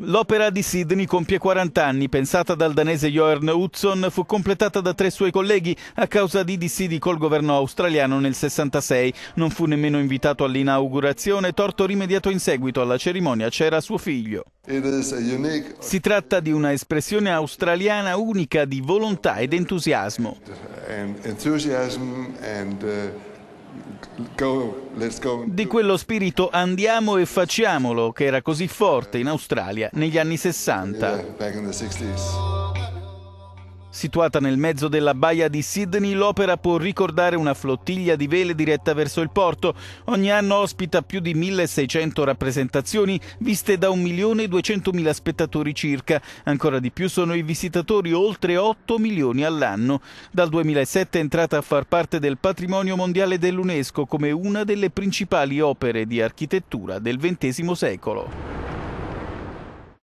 L'opera di Sydney compie 40 anni, pensata dal danese Jorn Hudson, fu completata da tre suoi colleghi a causa di dissidi col governo australiano nel 66. Non fu nemmeno invitato all'inaugurazione, torto rimediato in seguito alla cerimonia c'era suo figlio. Unique... Si tratta di una espressione australiana unica di volontà ed entusiasmo. And enthusiasm and, uh... Go, go. Di quello spirito andiamo e facciamolo che era così forte in Australia negli anni 60. Yeah, Situata nel mezzo della baia di Sydney, l'opera può ricordare una flottiglia di vele diretta verso il porto. Ogni anno ospita più di 1600 rappresentazioni viste da 1.200.000 spettatori circa. Ancora di più sono i visitatori, oltre 8 milioni all'anno. Dal 2007 è entrata a far parte del patrimonio mondiale dell'UNESCO come una delle principali opere di architettura del XX secolo.